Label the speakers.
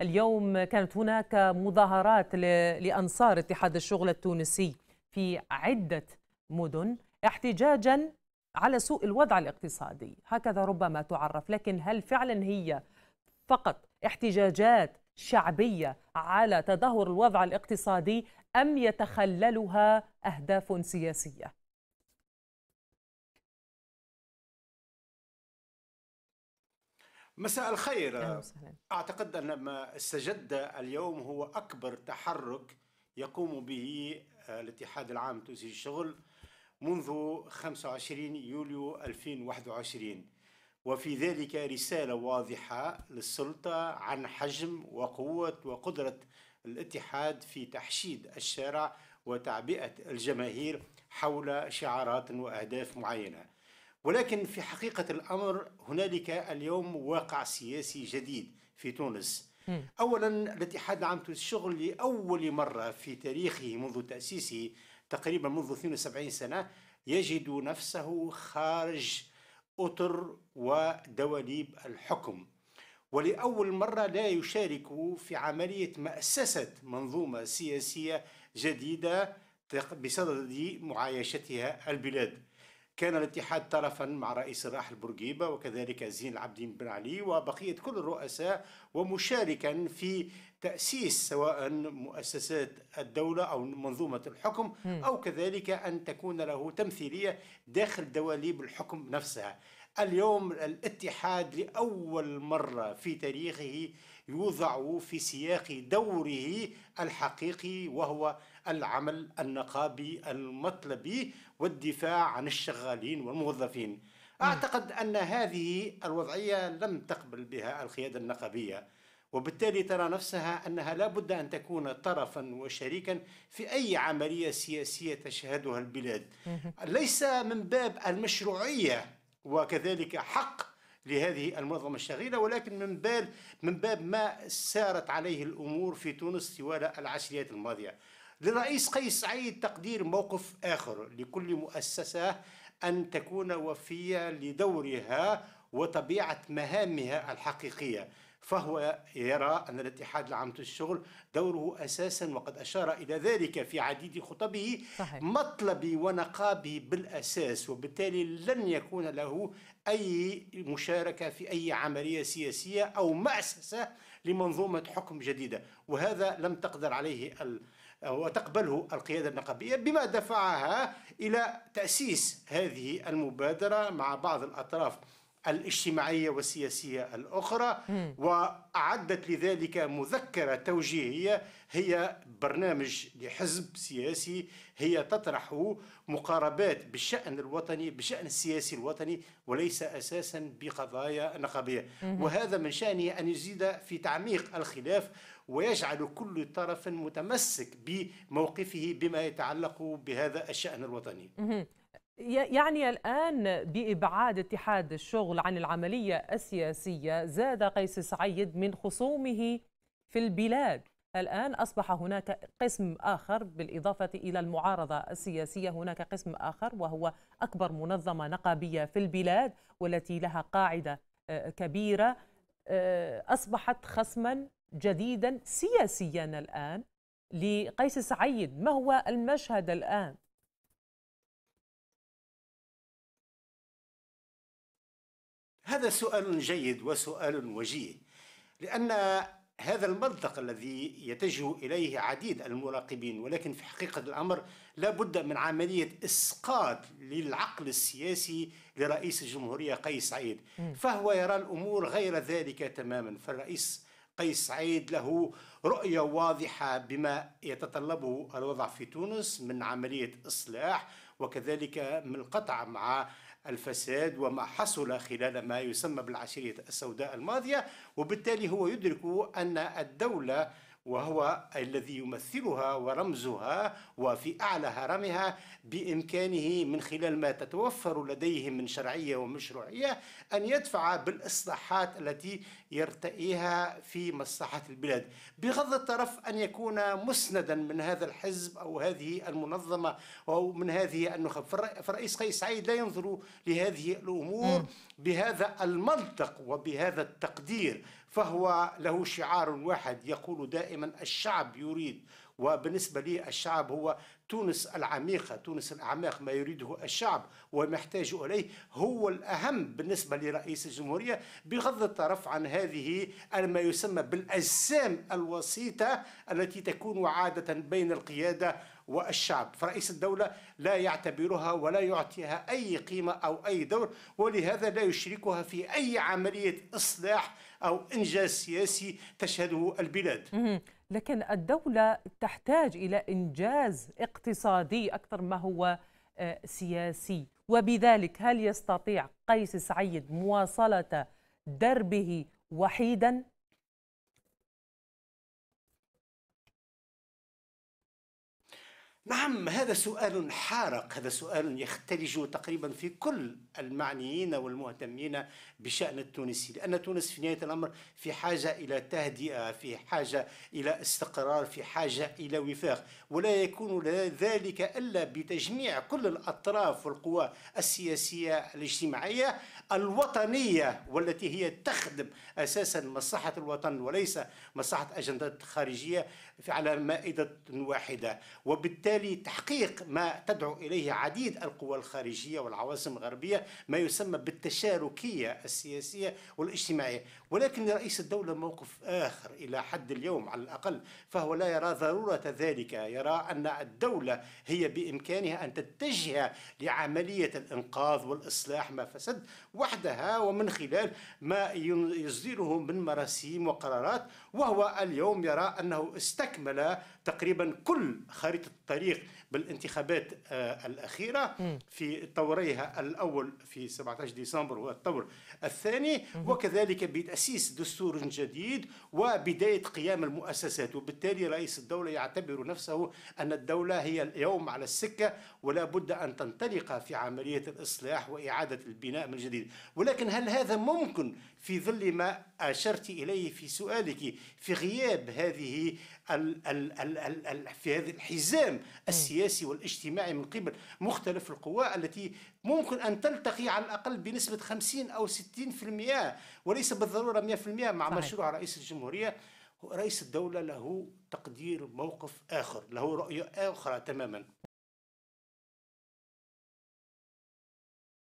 Speaker 1: اليوم كانت هناك مظاهرات لأنصار اتحاد الشغل التونسي في عدة مدن احتجاجا على سوء الوضع الاقتصادي هكذا ربما تعرف لكن هل فعلا هي فقط احتجاجات شعبية على تدهور الوضع الاقتصادي أم يتخللها أهداف سياسية
Speaker 2: مساء الخير أعتقد أن ما استجد اليوم هو أكبر تحرك يقوم به آه، الاتحاد العام التونسي للشغل منذ 25 يوليو 2021 وفي ذلك رسالة واضحة للسلطة عن حجم وقوة وقدرة الاتحاد في تحشيد الشارع وتعبئة الجماهير حول شعارات وأهداف معينة ولكن في حقيقة الأمر هنالك اليوم واقع سياسي جديد في تونس أولا الاتحاد العام تونسي الشغل لأول مرة في تاريخه منذ تأسيسه تقريبا منذ 72 سنة يجد نفسه خارج أطر ودواليب الحكم ولأول مرة لا يشارك في عملية مأسسة منظومة سياسية جديدة بصدد معايشتها البلاد كان الاتحاد طرفا مع رئيس الراحل بورقيبه وكذلك زين العابدين بن علي وبقيه كل الرؤساء ومشاركا في تاسيس سواء مؤسسات الدوله او منظومه الحكم او كذلك ان تكون له تمثيليه داخل دواليب الحكم نفسها اليوم الاتحاد لأول مرة في تاريخه يوضع في سياق دوره الحقيقي وهو العمل النقابي المطلبي والدفاع عن الشغالين والموظفين أعتقد أن هذه الوضعية لم تقبل بها القيادة النقابية وبالتالي ترى نفسها أنها لا بد أن تكون طرفا وشريكا في أي عملية سياسية تشهدها البلاد ليس من باب المشروعية وكذلك حق لهذه المنظمة الشغيلة ولكن من باب من باب ما سارت عليه الأمور في تونس طوال العشريات الماضية للرئيس قيس سعيد تقدير موقف آخر لكل مؤسسة أن تكون وفية لدورها وطبيعة مهامها الحقيقية فهو يرى أن الاتحاد العام للشغل دوره أساسا وقد أشار إلى ذلك في عديد خطبه صحيح. مطلبي ونقابي بالأساس وبالتالي لن يكون له أي مشاركة في أي عملية سياسية أو مأسسة لمنظومة حكم جديدة وهذا لم تقدر عليه ال... وتقبله القيادة النقابية بما دفعها إلى تأسيس هذه المبادرة مع بعض الأطراف الاجتماعية والسياسية الأخرى وأعدت لذلك مذكرة توجيهية هي برنامج لحزب سياسي هي تطرح مقاربات بالشأن الوطني بالشأن السياسي الوطني وليس أساسا بقضايا نقابية وهذا من شأنه أن يزيد في تعميق الخلاف ويجعل كل طرف متمسك بموقفه بما يتعلق بهذا الشأن الوطني
Speaker 1: يعني الآن بإبعاد اتحاد الشغل عن العملية السياسية زاد قيس سعيد من خصومه في البلاد الآن أصبح هناك قسم آخر بالإضافة إلى المعارضة السياسية هناك قسم آخر وهو أكبر منظمة نقابية في البلاد والتي لها قاعدة آه، كبيرة آه، أصبحت خصما جديدا سياسيا الآن لقيس سعيد ما هو المشهد الآن
Speaker 2: هذا سؤال جيد وسؤال وجيه لأن هذا المنطق الذي يتجه إليه عديد المراقبين ولكن في حقيقة الأمر لا بد من عملية إسقاط للعقل السياسي لرئيس الجمهورية قيس سعيد فهو يرى الأمور غير ذلك تماما فالرئيس قيس سعيد له رؤية واضحة بما يتطلبه الوضع في تونس من عملية إصلاح وكذلك من القطع مع الفساد وما حصل خلال ما يسمى بالعشرية السوداء الماضية وبالتالي هو يدرك أن الدولة وهو الذي يمثلها ورمزها وفي أعلى هرمها بإمكانه من خلال ما تتوفر لديه من شرعية ومشروعية أن يدفع بالإصلاحات التي يرتئيها في مصلحة البلاد بغض الطرف أن يكون مسندا من هذا الحزب أو هذه المنظمة أو من هذه النخب فالرئيس قيس سعيد لا ينظر لهذه الأمور بهذا المنطق وبهذا التقدير فهو له شعار واحد يقول دائما الشعب يريد وبالنسبة لي الشعب هو تونس العميقة تونس الأعماق ما يريده الشعب وما يحتاج إليه هو الأهم بالنسبة لرئيس الجمهورية بغض الطرف عن هذه ما يسمى بالأجسام الوسيطة التي تكون عادة بين القيادة والشعب فرئيس الدولة لا يعتبرها ولا يعطيها أي قيمة أو أي دور ولهذا لا يشركها في أي عملية إصلاح أو إنجاز سياسي تشهده
Speaker 1: البلاد لكن الدولة تحتاج إلى إنجاز اقتصادي أكثر ما هو آه، سياسي وبذلك هل يستطيع قيس سعيد مواصلة دربه وحيدا نعم
Speaker 2: هذا سؤال حارق هذا سؤال يختلج تقريبا في كل المعنيين والمهتمين بشأن التونسي لأن تونس في نهاية الأمر في حاجة إلى تهدئة في حاجة إلى استقرار في حاجة إلى وفاق ولا يكون ذلك إلا بتجميع كل الأطراف والقوى السياسية الاجتماعية الوطنية والتي هي تخدم أساسا مصلحة الوطن وليس مصلحة أجندات خارجية على مائدة واحدة وبالتالي وبالتالي تحقيق ما تدعو إليه عديد القوى الخارجية والعواصم الغربية ما يسمى بالتشاركية السياسية والاجتماعية ولكن لرئيس الدولة موقف آخر إلى حد اليوم على الأقل فهو لا يرى ضرورة ذلك يرى أن الدولة هي بإمكانها أن تتجه لعملية الإنقاذ والإصلاح ما فسد وحدها ومن خلال ما يصدره من مراسيم وقرارات وهو اليوم يرى أنه استكمل تقريبا كل خريطة الطريق بالانتخابات آه، الأخيرة في طوريها الأول في 17 ديسمبر هو الطور الثاني وكذلك بتأسيس دستور جديد وبداية قيام المؤسسات وبالتالي رئيس الدولة يعتبر نفسه أن الدولة هي اليوم على السكة ولا بد أن تنطلق في عملية الإصلاح وإعادة البناء من جديد الجديد ولكن هل هذا ممكن في ظل ما أشرت إليه في سؤالك في غياب هذه الـ الـ الـ الـ الـ في هذا الحزام السياسي والاجتماعي من قبل مختلف القوى التي ممكن أن تلتقي على الأقل بنسبة 50 أو 60% وليس بالضرورة 100% مع صحيح. مشروع رئيس الجمهورية
Speaker 1: رئيس الدولة له تقدير موقف آخر له رؤية أخرى تماما